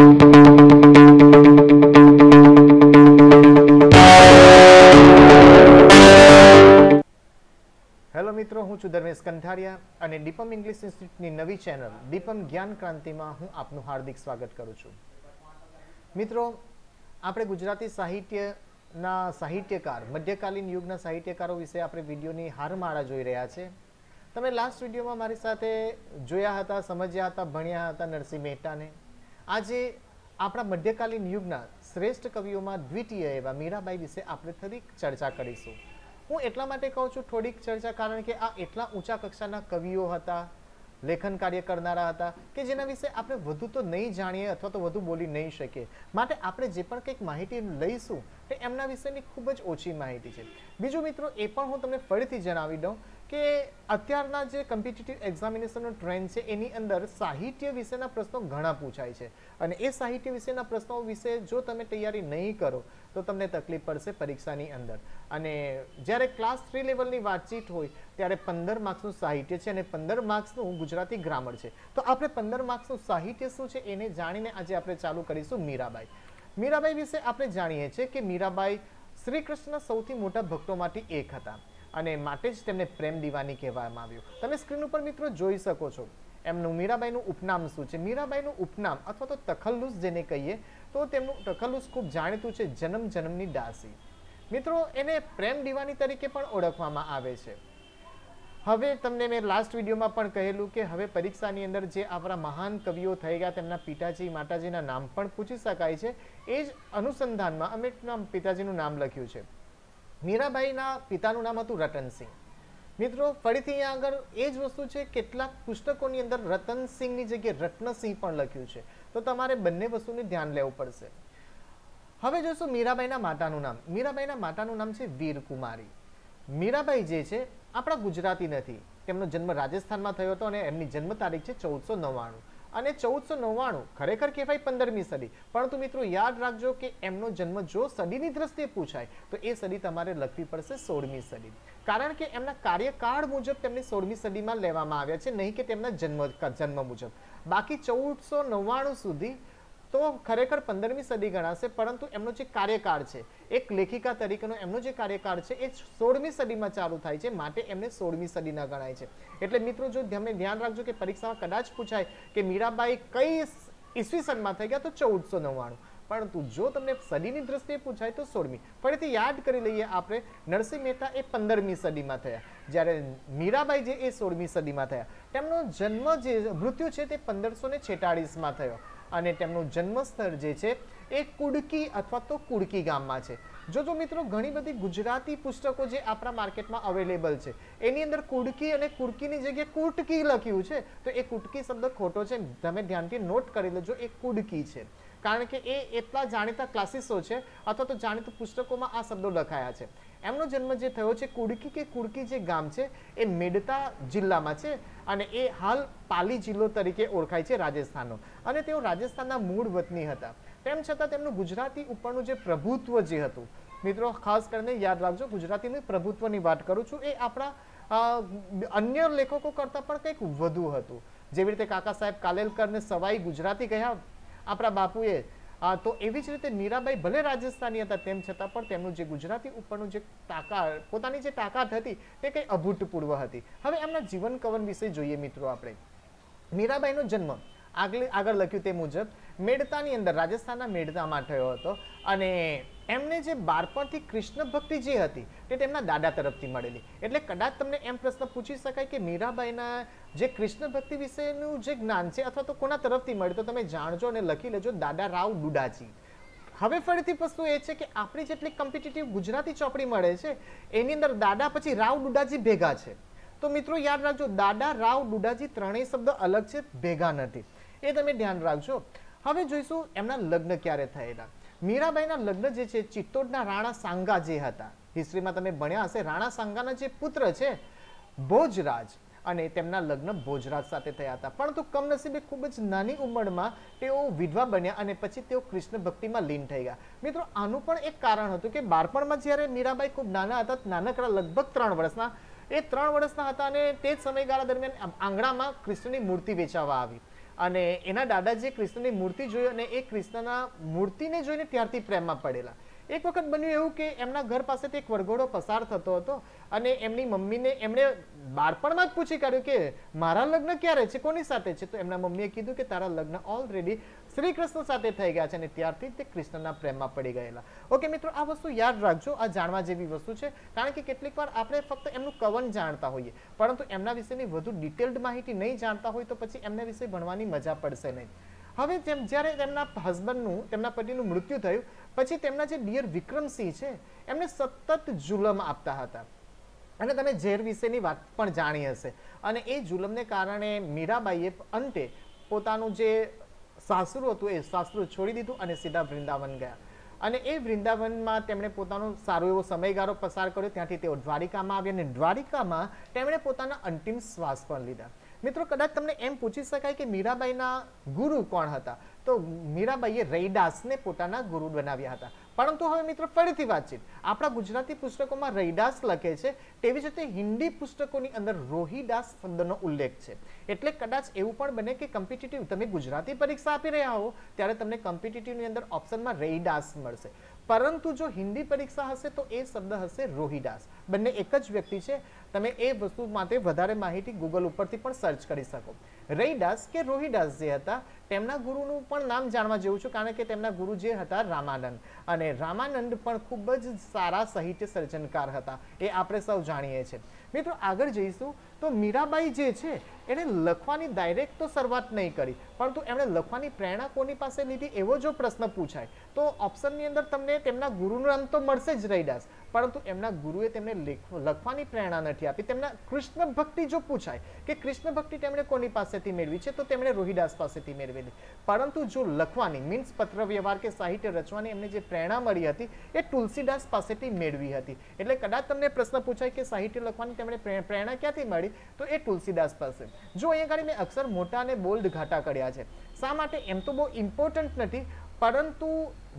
hello મિત્રો હું છું ધર્મેશ કંઠારિયા અને દીપમ ઇંગ્લિશ ઇન્સ્ટિટ્યૂટની નવી ચેનલ દીપમ જ્ઞાન ક્રાંતિમાં હું આપનું હાર્દિક સ્વાગત કરું છું મિત્રો આપણે ગુજરાતી સાહિત્યના સાહિત્યકાર મધ્યકાલીન યુગના સાહિત્યકારો વિશે આપણે વિડીયોની હારમાળા જોઈ રહ્યા છે તમે લાસ્ટ વિડીયોમાં મારી સાથે જોયા હતા સમજ્યા હતા ભણ્યા હતા નરસિંહ મહેતાને આજે આપણા મધ્યકાલીન યુગના શ્રેષ્ઠ કવિઓમાં દ્વિતીય એવા મીરાબાઈ વિશે આપણે થોડીક ચર્ચા કરીશું હું એટલા માટે કહું છું થોડીક ચર્ચા કારણ કે આ એટલા ઊંચા કક્ષાના કવિઓ હતા લેખન કાર્ય કરનારા હતા કે જેના વિશે આપણે વધુ તો નહીં જાણીએ અથવા તો વધુ બોલી નહીં શકીએ માટે આપણે જે પણ કંઈક માહિતી લઈશું તે એમના વિશેની ખૂબ જ ઓછી માહિતી છે બીજું મિત્રો એ પણ હું તમને ફરીથી જણાવી દઉં કે અત્યારના જે કમ્પિટિટિવ એક્ઝામિનેશનનો ટ્રેન્ડ છે એની અંદર સાહિત્ય વિશેના પ્રશ્નો ઘણા પૂછાય છે અને એ સાહિત્ય વિશેના પ્રશ્નો વિશે જો તમે તૈયારી નહીં કરો તો તમને તકલીફ પડશે પરીક્ષાની અંદર અને જ્યારે ક્લાસ થ્રી લેવલની વાતચીત હોય ત્યારે પંદર માર્ક્સનું સાહિત્ય છે અને પંદર માર્ક્સનું ગુજરાતી ગ્રામર છે તો આપણે પંદર માર્ક્સનું સાહિત્ય શું છે એને જાણીને આજે આપણે ચાલુ કરીશું મીરાબાઈ મીરાબાઈ વિશે આપણે જાણીએ છીએ કે મીરાબાઈ શ્રી કૃષ્ણના સૌથી મોટા ભક્તોમાંથી એક હતા અને માટે જ તેમને પ્રેમ દિવાની કહેવામાં આવ્યું તમે સ્ક્રીન ઉપર મિત્રો જોઈ શકો છો એમનું મીરાબાઈનું ઉપનામ શું છે મીરાબાઈનું ઉપનામ અથવા તો તખલ્લુસ જેને કહીએ તો તેમનું તખલ્લુસ ખૂબ જાણીતું છે જન્મ જન્મની દાસી મિત્રો એને પ્રેમ દિવાની તરીકે પણ ઓળખવામાં આવે છે હવે તમને મેં લાસ્ટ વિડીયોમાં પણ કહેલું કે હવે પરીક્ષાની અંદર જે આપણા મહાન કવિઓ થઈ ગયા તેમના પિતાજી માતાજીના નામ પણ પૂછી શકાય છે એ જ અનુસંધાનમાં અમે પિતાજીનું નામ લખ્યું છે મીરાબાઈના પિતાનું નામ હતું રતનસિંહ મિત્રો ફરીથી અહીંયા આગળ એ જ વસ્તુ છે કેટલાક પુસ્તકોની અંદર રતનસિંહની જગ્યાએ રત્નસિંહ પણ લખ્યું છે તો તમારે બંને વસ્તુને ધ્યાન લેવું પડશે હવે જોશું મીરાબાઈના માતાનું નામ મીરાબાઈના માતાનું નામ છે વીરકુમારી મીરાબાઈ જે છે આપણા ગુજરાતી નથી તેમનો જન્મ રાજસ્થાનમાં થયો હતો અને એમની જન્મ તારીખ છે ચૌદસો નવ્વાણું અને ચૌદસો નવ્વાણું ખરેખર કહેવાય પંદરમી સદી પરંતુ મિત્રો યાદ રાખજો કે એમનો જન્મ જો સદીની દ્રષ્ટિએ પૂછાય તો એ સદી તમારે લખવી પડશે સોળમી સદી કારણ કે એમના કાર્યકાળ મુજબ તેમને સોળમી સદીમાં લેવામાં આવ્યા છે નહીં કે તેમના જન્મ જન્મ મુજબ બાકી ચૌદસો નવ્વાણું સુધી તો ખરેખર પંદરમી સદી ગણાશે પરંતુ એમનો જે કાર્યકાળ છે એક લેખિકા તરીકેનો એમનો જે કાર્યકાળ છે એ સોળમી સદીમાં ચાલુ થાય છે માટે એમને સોળમી સદીના ગણાય છે એટલે મિત્રો જો તમે ધ્યાન રાખજો કે પરીક્ષામાં કદાચ પૂછાય કે મીરાબાઈ કઈ ઈસવીસનમાં થઈ ગયા તો ચૌદસો નવ્વાણું પરંતુ જો તમને સદીની દ્રષ્ટિએ પૂછાય તો સોળમી ફરીથી યાદ કરી લઈએ આપણે નરસિંહ મહેતા એ પંદરમી સદીમાં થયા જ્યારે મીરાબાઈ જે એ સોળમી સદીમાં થયા તેમનો જન્મ જે મૃત્યુ છે તે પંદરસો ને છેતાળીસમાં થયો અને તેમનું જન્મસ્થળ જે છે એ કુડકી અથવા તો કુડકી ગામમાં છે જો જોજો મિત્રો ઘણી બધી ગુજરાતી પુસ્તકો જે આપણા માર્કેટમાં અવેલેબલ છે એની અંદર કુડકી અને કુડકીની જગ્યાએ કુટકી લખ્યું છે તો એ કુટકી શબ્દ ખોટો છે તમે ધ્યાનથી નોટ કરી લેજો એ કુડકી છે કારણ કે એ એટલા જાણીતા ક્લાસીસો છે અથવા તો જાણીતા પુસ્તકોમાં આ શબ્દો લખાયા છે એમનો જન્મ જે થયો છે કુડકી કે કુડકી જે ગામ છે એ મેડતા જિલ્લામાં છે અને એ હાલ પાલી જિલ્લો તરીકે ઓળખાય છે રાજસ્થાનનો અને તેઓ રાજસ્થાનના મૂળ વતની હતા તેમ છતાં તેમનું ગુજરાતી ઉપરનું જે પ્રભુત્વ જે હતું મિત્રો ખાસ કરીને યાદ રાખજો ગુજરાતીની પ્રભુત્વની વાત કરું છું એ આપણા અન્ય લેખકો કરતાં પણ કંઈક વધુ હતું જેવી રીતે કાકા સાહેબ કાલેલકરને સવાઈ ગુજરાતી કહ્યા આપણા બાપુએ તો એવી જ રીતે મીરાબાઈ ભલે રાજસ્થાની હતા તેમ છતાં પણ તેમનું જે ગુજરાતી ઉપરનું જે તાકાત પોતાની જે તાકાત હતી તે કંઈ અભૂતપૂર્વ હતી હવે એમના જીવન કવન વિશે જોઈએ મિત્રો આપણે મીરાબાઈનો જન્મ આગળ આગળ લખ્યું તે મુજબ મેડતાની અંદર રાજસ્થાનના મેડતામાં થયો હતો અને એમને જે બાળપણથી કૃષ્ણ ભક્તિ જે હતી તે તેમના દાદા તરફથી મળેલી એટલે કદાચ તમને એમ પ્રશ્ન પૂછી શકાય કે મીરાબાઈના જે કૃષ્ણ ભક્તિ વિશેનું જે જ્ઞાન છે અથવા તો કોના તરફથી મળે તો તમે જાણજો અને લખી લેજો દાદા રાવ ડુડાજી હવે ફરીથી વસ્તુ એ છે કે આપણી જેટલી કોમ્પિટિટિવ ગુજરાતી ચોપડી મળે છે એની અંદર દાદા પછી રાવ ડુડાજી ભેગા છે તો મિત્રો યાદ રાખજો દાદા રાવ ડુડાજી ત્રણેય શબ્દ અલગ છે ભેગા નથી એ તમે ધ્યાન રાખજો હવે જોઈશું એમના લગ્ન ક્યારે થયેલા મીરાબાઈના લગ્ન જે છે ચિત્તોડના રાણા સાંગા જે હતા હિસ્ટ્રીમાં તમે ભણ્યા હશે રાણા સાંગાના જે પુત્ર છે ભોજરાજ અને તેમના લગ્ન ભોજરાજ સાથે થયા હતા પરંતુ કમનસીબે ખૂબ જ નાની ઉંમરમાં તેઓ વિધવા બન્યા અને પછી તેઓ કૃષ્ણ ભક્તિમાં લીન થઈ ગયા મિત્રો આનું પણ એક કારણ હતું કે બાળપણમાં જ્યારે મીરાબાઈ ખૂબ નાના હતા નાનકડા લગભગ ત્રણ વર્ષના એ ત્રણ વર્ષના હતા અને તે જ સમયગાળા દરમિયાન આંગણામાં કૃષ્ણની મૂર્તિ વેચાવા આવી અને એના દાદાજીએ કૃષ્ણની મૂર્તિ જોઈ અને એ કૃષ્ણના મૂર્તિને જોઈને ત્યારથી પ્રેમમાં પડેલા એક વખત બન્યું એવું કે એમના ઘર પાસેથી એક વરઘોડો પસાર થતો હતો અને એમની મમ્મીને એમણે બાળપણમાં જ પૂછી કાઢ્યું કે મારા લગ્ન ક્યારે છે કોની સાથે છે તો એમના મમ્મીએ કીધું કે તારા લગ્ન ઓલરેડી શ્રી કૃષ્ણ સાથે થઈ ગયા છે અને ત્યારથી તે કૃષ્ણના પ્રેમમાં પડી ગયેલા ઓકે મિત્રો આ વસ્તુ યાદ રાખજો આ જાણવા જેવી વસ્તુ છે કારણ કે કેટલીક વાર આપણે ફક્ત એમનું કવન જાણતા હોઈએ પરંતુ એમના વિશેની વધુ ડિટેલ્ડ માહિતી નહીં જાણતા હોય તો પછી એમના વિશે ભણવાની મજા પડશે નહીં હવે જેમ જ્યારે તેમના હસબન્ડનું તેમના પતિનું મૃત્યુ થયું પછી તેમના જે ડિયર વિક્રમસિંહ છે એમને સતત જુલમ આપતા હતા અને તમે ઝેર વિશેની વાત પણ જાણી હશે અને એ જુલમને કારણે મીરાબાઈએ અંતે પોતાનું જે સાસરું હતું એ સાસરું છોડી દીધું અને સીધા વૃંદાવન ગયા અને એ વૃંદાવનમાં તેમણે પોતાનો સારો એવો સમયગાળો પસાર કર્યો ત્યાંથી તેઓ દ્વારિકામાં આવ્યા અને દ્વારિકામાં તેમણે પોતાના અંતિમ શ્વાસ પણ લીધા મિત્રો કદાચ તમને એમ પૂછી શકાય કે મીરાબાઈના ગુરુ કોણ હતા તો મીરાબાઈએ રૈદાસને પોતાના ગુરુ બનાવ્યા હતા પરંતુ હવે મિત્રો ફરીથી વાતચીત આપણા ગુજરાતી પુસ્તકોમાં રૈદાસ લખે છે તેવી જ રીતે હિન્દી પુસ્તકોની અંદર રોહિદાસ શબ્દનો ઉલ્લેખ છે એટલે કદાચ એવું પણ બને કે કોમ્પિટિટિવ તમે ગુજરાતી પરીક્ષા આપી રહ્યા હો ત્યારે તમને કમ્પિટિટિવની અંદર ઓપ્શનમાં રૈદાસ મળશે પરંતુ જો હિન્દી પરીક્ષા હશે તો એ શબ્દ હશે રોહિદાસ બંને એક જ વ્યક્તિ છે તમે એ વસ્તુ માટે વધારે માહિતી ગૂગલ ઉપરથી પણ સર્ચ કરી શકો રૈદાસ કે રોહિદાસ જે હતા તેમના ગુરુનું પણ નામ જાણવા જેવું છું કારણ કે તેમના ગુરુ જે હતા રામાનંદ અને રામાનંદ પણ ખૂબ જ સારા સાહિત્ય સર્જનકાર હતા એ આપણે સૌ જાણીએ છીએ મિત્રો આગળ જઈશું તો મીરાબાઈ જે છે એણે લખવાની ડાયરેક્ટ તો શરૂઆત નહીં કરી પરંતુ એમણે લખવાની પ્રેરણા કોની પાસે લીધી એવો જો પ્રશ્ન પૂછાય તો ઓપ્શનની અંદર તમને તેમના ગુરુનું નામ તો મળશે જ રૈદાસ પરંતુ એમના ગુરુએ તેમને લખવાની પ્રેરણા નથી આપી તેમના કૃષ્ણ ભક્તિ જો પૂછાય કે કૃષ્ણ ભક્તિ તેમણે કોની પાસેથી મેળવી છે તો તેમણે રોહિદાસ પાસેથી મેળવેલી પરંતુ જો લખવાની મીન્સ પત્ર વ્યવહાર કે સાહિત્ય રચવાની એમને જે પ્રેરણા મળી હતી એ તુલસીદાસ પાસેથી મેળવી હતી એટલે કદાચ તમને પ્રશ્ન પૂછાય કે સાહિત્ય લખવાની તેમણે પ્રેરણા ક્યાંથી મળી તો એ તુલસીદાસ પાસે જો અહીંયા આગળ મેં અક્ષર મોટા અને બોલ્ડ ઘાટા કર્યા છે શા માટે એમ તો બહુ ઇમ્પોર્ટન્ટ નથી પરંતુ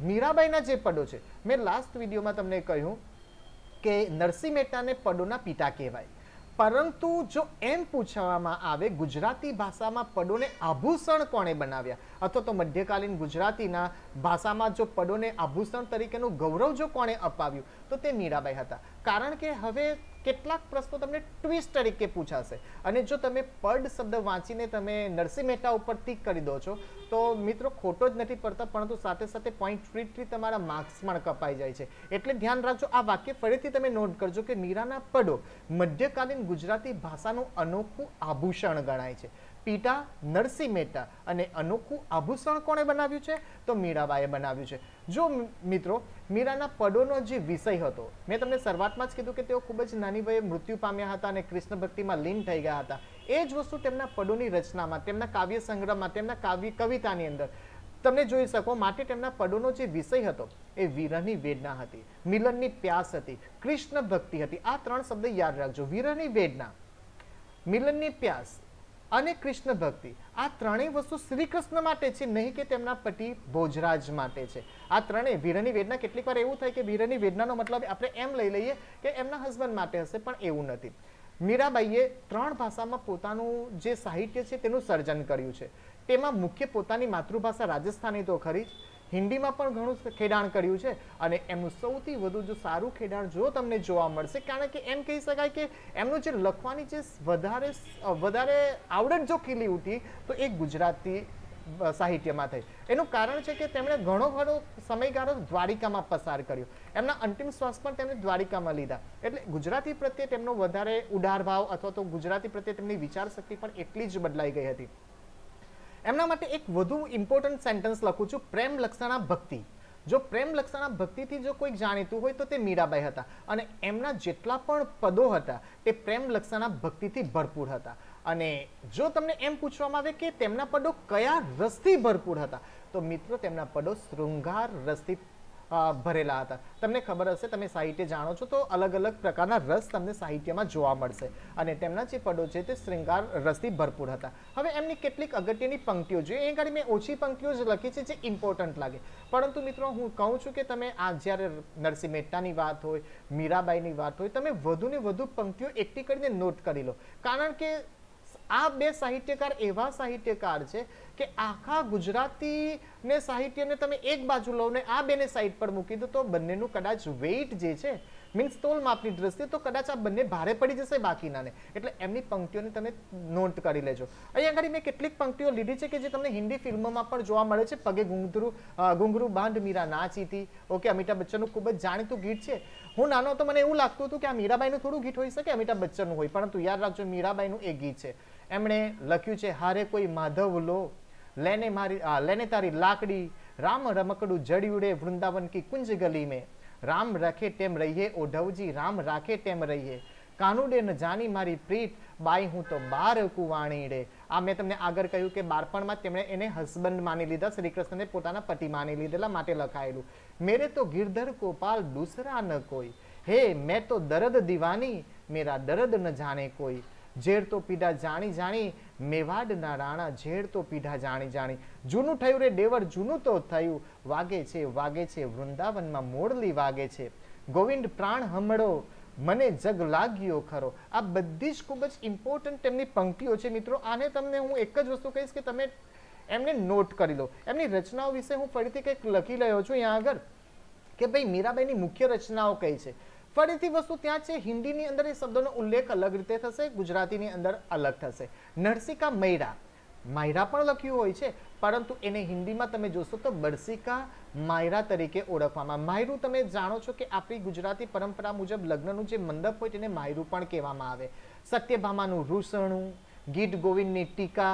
મીરાબાઈના જે પદો છે મેં લાસ્ટ વિડીયોમાં તમને કહ્યું કે નરસિંહ મહેતાને પડોના પિતા કહેવાય પરંતુ જો એમ પૂછવામાં આવે ગુજરાતી ભાષામાં પદોને આભૂષણ કોણે બનાવ્યા અથવા તો મધ્યકાલીન ગુજરાતીના ભાષામાં જો પડોને આભૂષણ તરીકેનું ગૌરવ જો કોણે અપાવ્યું તો તે મીરાબાઈ હતા કારણ કે હવે કેટલાક પ્રશ્નો તમને ટ્વિસ્ટ તરીકે પૂછાશે અને જો તમે પડ શબ્દ વાંચીને તમે નરસિંહ મહેતા ઉપર ટીક કરી દો છો તો મિત્રો ખોટો જ નથી પડતા પરંતુ સાથે સાથે પોઈન્ટ થ્રી થ્રી તમારા માર્ક્સ પણ કપાઈ જાય છે એટલે ધ્યાન રાખજો આ વાક્ય ફરીથી તમે નોટ કરજો કે મીરાના પડો મધ્યકાલીન ગુજરાતી ભાષાનું અનોખું આભૂષણ ગણાય છે પીટા નરસિંહ મહેતા અને અનોખું આભૂષણ કોણે બનાવ્યું છે તો મીરાબાએ બનાવ્યું છે જો મિત્રો મીરાના પડોનો જે વિષય હતો મેં તમને શરૂઆતમાં જ કીધું કે તેઓ ખૂબ જ નાની વયે મૃત્યુ પામ્યા હતા અને કૃષ્ણ ભક્તિમાં લીન થઈ ગયા હતા એ જ વસ્તુ તેમના પડોની રચનામાં તેમના કાવ્ય સંગ્રહમાં તેમના કાવ્ય કવિતાની અંદર તમને જોઈ શકો માટે તેમના પડોનો જે વિષય હતો એ વિરહની વેદના હતી મિલનની પ્યાસ હતી કૃષ્ણ ભક્તિ હતી આ ત્રણ શબ્દ યાદ રાખજો વિરહની વેદના મિલનની પ્યાસ અને કૃષ્ણ ભક્તિ આ ત્રણેય વસ્તુ શ્રી કૃષ્ણ માટે છે નહીં કે તેમના પતિ ભોજરાજ માટે છે આ ત્રણેય વીરની વેદના કેટલીક વાર એવું થાય કે વીરની વેદનાનો મતલબ આપણે એમ લઈ લઈએ કે એમના હસબન્ડ માટે હશે પણ એવું નથી મીરાબાઈએ ત્રણ ભાષામાં પોતાનું જે સાહિત્ય છે તેનું સર્જન કર્યું છે તેમાં મુખ્ય પોતાની માતૃભાષા રાજસ્થાની તો ખરી જ હિન્દીમાં પણ ઘણું ખેડાણ કર્યું છે અને એમનું સૌથી વધુ જો સારું ખેડાણ જો તમને જોવા મળશે કારણ કે એમ કહી શકાય કે એમનું જે લખવાની જે વધારે વધારે આવડત જો ખીલી ઉઠી તો એ ગુજરાતી સાહિત્યમાં થઈ એનું કારણ છે કે તેમણે ઘણો ઘણો સમયગાળો દ્વારિકામાં પસાર કર્યો એમના અંતિમ શ્વાસ પણ તેમણે દ્વારિકામાં લીધા એટલે ગુજરાતી પ્રત્યે તેમનો વધારે ઉડાર ભાવ અથવા તો ગુજરાતી પ્રત્યે તેમની વિચારશક્તિ પણ એટલી જ બદલાઈ ગઈ હતી એમના માટે એક વધુ ઇમ્પોર્ટન્ટ સેન્ટેન્સ લખું છું પ્રેમ લક્ષણા ભક્તિ જો પ્રેમ લક્ષણા ભક્તિથી જો કોઈક જાણીતું હોય તો તે મીરાબાઈ હતા અને એમના જેટલા પણ પદો હતા તે પ્રેમ લક્ષણા ભક્તિથી ભરપૂર હતા અને જો તમને એમ પૂછવામાં આવે કે તેમના પદો કયા રસથી ભરપૂર હતા તો મિત્રો તેમના પદો શૃંગાર રસથી ભરેલા હતા તમને ખબર હશે તમે સાહિત્ય જાણો છો તો અલગ અલગ પ્રકારના રસ તમને સાહિત્યમાં જોવા મળશે અને તેમના જે પડો છે તે શ્રૃંગાર રસથી ભરપૂર હતા હવે એમની કેટલીક અગત્યની પંક્તિઓ જોઈએ એ ઘડી મેં ઓછી પંક્તિઓ જ લખી છે જે ઇમ્પોર્ટન્ટ લાગે પરંતુ મિત્રો હું કહું છું કે તમે આ જ્યારે નરસિંહ મહેતાની વાત હોય મીરાબાઈની વાત હોય તમે વધુને વધુ પંક્તિઓ એકઠી કરીને નોટ કરી લો કારણ કે આ બે સાહિત્યકાર એવા સાહિત્યકાર છે કે આખા ગુજરાતી ને સાહિત્યને તમે એક બાજુ લો ને આ બેને સાઈડ પર મૂકી દો તો બંનેનું કદાચ વેઇટ જે છે મીન્સ તોલ માપની દ્રષ્ટિએ તો કદાચ આ બંને ભારે પડી જશે બાકીનાને એટલે એમની પંક્તિઓને તમે નોંધ કરી લેજો અહીંયા આગળ મેં કેટલીક પંક્તિઓ લીધી છે કે જે તમને હિન્દી ફિલ્મમાં પણ જોવા મળે છે પગે ઘૂંઘરું ઘૂંઘરું બાંધ મીરા નાચીતી ઓકે અમિતાભ બચ્ચનનું ખૂબ જ જાણીતું ગીત છે હું નાનો તો મને એવું લાગતું હતું કે આ મીરાબાઈનું થોડું ગીત હોઈ શકે અમિતાભ બચ્ચનનું હોય પરંતુ યાદ રાખજો મીરાબાઈનું એ ગીત છે એમણે લખ્યું છે હારે કોઈ માધવ લો લેને મારી લેને તારી લાકડી રામ રમકડું જડી ઉડે વૃંદાવન કી કુંજ ગલી મેં રામ રખે તેમ રહીએ ઓઢવજી રામ રાખે તેમ રહીએ કાનુડે ન જાની મારી પ્રીત બાઈ હું તો બાર કુવાણી રે આ મેં તમને આગળ કહ્યું કે બાળપણમાં તેમણે એને હસબન્ડ માની લીધા શ્રી કૃષ્ણને પોતાના પતિ માની લીધેલા માટે લખાયેલું મેરે તો ગિરધર ગોપાલ દૂસરા ન કોઈ હે મેં તો દરદ દીવાની મેરા દરદ ન જાણે કોઈ ઝેર તો પીઢા જાણી જાણી મેવાડના રાણા ઝેર તો પીઢા જાણી જાણી જૂનું થયું રે ડેવર જૂનું તો થયું વાગે છે વાગે છે વૃંદાવનમાં મોરલી વાગે છે ગોવિંદ પ્રાણ હમળો મને જગ લાગ્યો ખરો આ બધી જ ખૂબ જ ઇમ્પોર્ટન્ટ એમની પંક્તિઓ છે મિત્રો આને તમને હું એક જ વસ્તુ કહીશ કે તમે એમને નોટ કરી લો એમની રચનાઓ વિશે હું ફરીથી કંઈક લખી રહ્યો છું અહીંયા આગળ કે ભાઈ મીરાબાઈની મુખ્ય રચનાઓ કઈ છે ફરીથી વસ્તુ ત્યાં છે હિન્દીની અંદર એ શબ્દોનો ઉલ્લેખ અલગ રીતે થશે ગુજરાતીની અંદર અલગ થશે નરસિકા મૈરા માયરા પણ લખ્યું હોય છે પરંતુ એને હિન્દીમાં તમે જોશો તો બરસિકા માયરા તરીકે ઓળખવામાં માયરું તમે જાણો છો કે આપણી ગુજરાતી પરંપરા મુજબ લગ્નનું જે મંડપ હોય તેને માયરું પણ કહેવામાં આવે સત્યભામાનું રૂસણું ગીત ગોવિંદની ટીકા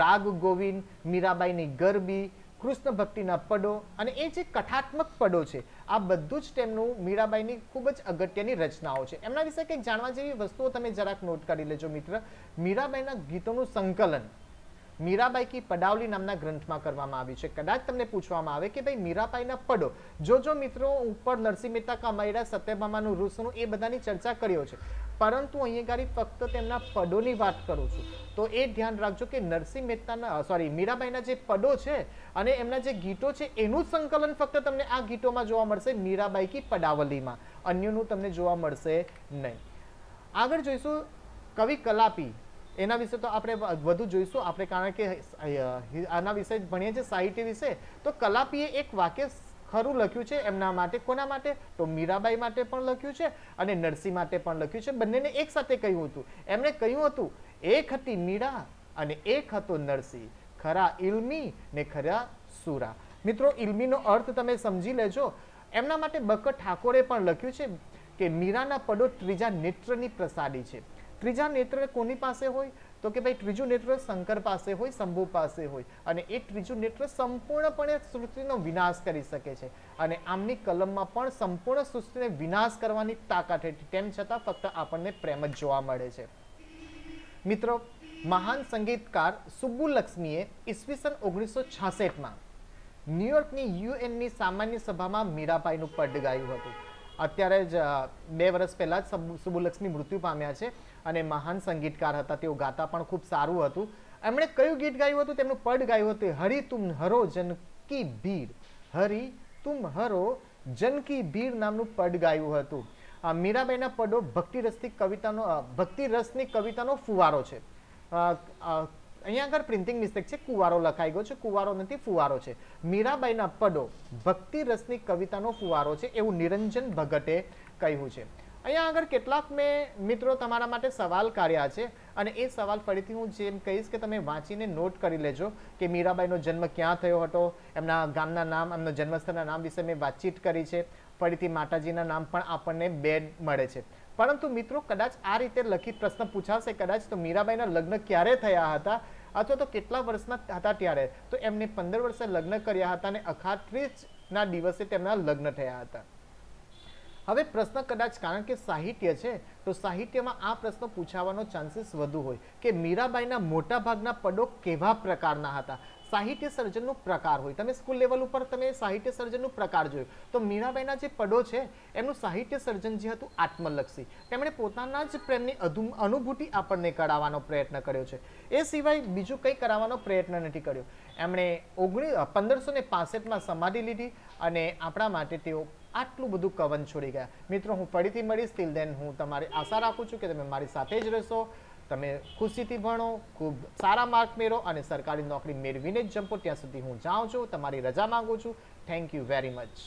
રાગ ગોવિંદ મીરાબાઈની ગરબી કૃષ્ણ ભક્તિના પડો અને એ જે કથાત્મક પડો છે આ બધું જ તેમનું મીરાબાઈની ખૂબ જ અગત્યની રચનાઓ છે એમના વિશે કંઈક જાણવા જેવી વસ્તુઓ તમે જરાક નોટ કરી લેજો મિત્ર મીરાબાઈના ગીતોનું સંકલન મીરાબાઈ કી પડાવલી નામના ગ્રંથમાં કરવામાં આવ્યું છે કદાચ તમને પૂછવામાં આવે કે ભાઈ મીરાબાઈના પડો જો જો મિત્રો ઉપર નરસિંહ મહેતા કા મૈરા સત્યભામાનું રૂસનું એ બધાની ચર્ચા કર્યો છે પરંતુ અહીંયા ગાડી ફક્ત તેમના પદોની વાત કરું છું તો એ ધ્યાન રાખજો કે નરસિંહ મહેતાના સોરી મીરાબાઈના જે પદો છે અને એમના જે ગીતો છે એનું સંકલન ફક્ત તમને આ ગીતોમાં જોવા મળશે મીરાબાઈ કી પડાવલીમાં અન્યનું તમને જોવા મળશે નહીં આગળ જોઈશું કવિ કલાપી એના વિશે તો આપણે વધુ જોઈશું આપણે કારણ કે આના વિશે ભણીએ છીએ સાહિત્ય વિશે તો કલાપીએ એક વાક્ય ખરું લખ્યું છે એમના માટે કોના માટે તો મીરાબાઈ માટે પણ લખ્યું છે અને નરસિંહ માટે પણ લખ્યું છે બંનેને એક સાથે કહ્યું હતું એમણે કહ્યું હતું એક હતી મીરા અને એક હતો નરસિંહ ખરા ઇલમી ને ખરા સુરા મિત્રો ઇલમીનો અર્થ તમે સમજી લેજો એમના માટે બકર ઠાકોરે પણ લખ્યું છે કે મીરાના પડો ત્રીજા નેત્રની પ્રસાદી છે ત્રીજા નેત્ર કોની પાસે હોય તો કે ભાઈ ત્રીજું નેત્ર શંકર પાસે હોય શંભુ પાસે હોય અને એ ત્રીજું નેત્ર સંપૂર્ણપણે સૃષ્ટિનો વિનાશ કરી શકે છે અને આમની કલમમાં પણ સંપૂર્ણ સૃષ્ટિને વિનાશ કરવાની તાકાત હતી તેમ છતાં ફક્ત આપણને પ્રેમ જ જોવા મળે છે મિત્રો મહાન સંગીતકાર સુબ્બુલક્ષ્મીએ ઈસવીસન ઓગણીસો છાસઠમાં ન્યુયોર્કની યુએનની સામાન્ય સભામાં મીરાબાઈનું પડ ગાયું હતું અત્યારે જ બે વર્ષ પહેલાં જ સુબુલક્ષ્મી મૃત્યુ પામ્યા છે અને મહાન સંગીતકાર હતા તેઓ ગાતા પણ ખૂબ સારું હતું એમણે કયું ગીત ગાયું હતું તેમનું પડ ગાયું હતું હરી તુમ હરો જનકી કી ભીડ હરી તુમ હરો જનકી કી ભીડ નામનું પડ ગાયું હતું મીરાબાઈના પડો ભક્તિરસની કવિતાનો ભક્તિરસની કવિતાનો ફુવારો છે અહીંયા આગળ પ્રિન્ટિંગ મિસ્ટેક છે કુવારો લખાઈ ગયો છે કુવારો નથી ફુવારો છે મીરાબાઈના પડો ભક્તિ રસની કવિતાનો ફુવારો છે એવું નિરંજન ભગતે કહ્યું છે અહીંયા આગળ કેટલાક મેં મિત્રો તમારા માટે સવાલ કાઢ્યા છે અને એ સવાલ ફરીથી હું જેમ કહીશ કે તમે વાંચીને નોટ કરી લેજો કે મીરાબાઈનો જન્મ ક્યાં થયો હતો એમના ગામના નામ એમના જન્મસ્થળના નામ વિશે મેં વાતચીત કરી છે ફરીથી માતાજીના નામ પણ આપણને બે મળે છે પરંતુ મિત્રો કદાચ આ રીતે લખી પ્રશ્ન પૂછાશે કદાચ તો મીરાબાઈના લગ્ન ક્યારે થયા હતા અથવા તો કેટલા વર્ષના હતા ત્યારે તો એમને પંદર વર્ષે લગ્ન કર્યા હતા અને અખાત્રીજના દિવસે તેમના લગ્ન થયા હતા હવે પ્રશ્ન કદાચ કારણ કે સાહિત્ય છે તો સાહિત્યમાં આ પ્રશ્ન પૂછાવાનો ચાન્સીસ વધુ હોય કે મીરાબાઈના મોટાભાગના પદો કેવા પ્રકારના હતા સાહિત્ય સર્જનનું પ્રકાર હોય તમે સ્કૂલ લેવલ ઉપર તમે સાહિત્ય સર્જનનું પ્રકાર જોયું તો મીરાબાઈના જે પદો છે એમનું સાહિત્ય સર્જન જે હતું આત્મલક્ષી તેમણે પોતાના જ પ્રેમની અનુભૂતિ આપણને કરાવવાનો પ્રયત્ન કર્યો છે એ સિવાય બીજું કંઈ કરાવવાનો પ્રયત્ન નથી કર્યો એમણે ઓગણી પંદરસો ને પાસઠમાં સમાધિ લીધી અને આપણા માટે તેઓ આટલું બધું કવન છોડી ગયા મિત્રો હું ફરીથી મળીશ તિલ દેન હું તમારી આશા રાખું છું કે તમે મારી સાથે જ રહેશો તમે ખુશીથી ભણો ખૂબ સારા માર્ક મેળો અને સરકારી નોકરી મેળવીને જ જંપો ત્યાં સુધી હું જાઉં છું તમારી રજા માગું છું થેન્ક યુ વેરી મચ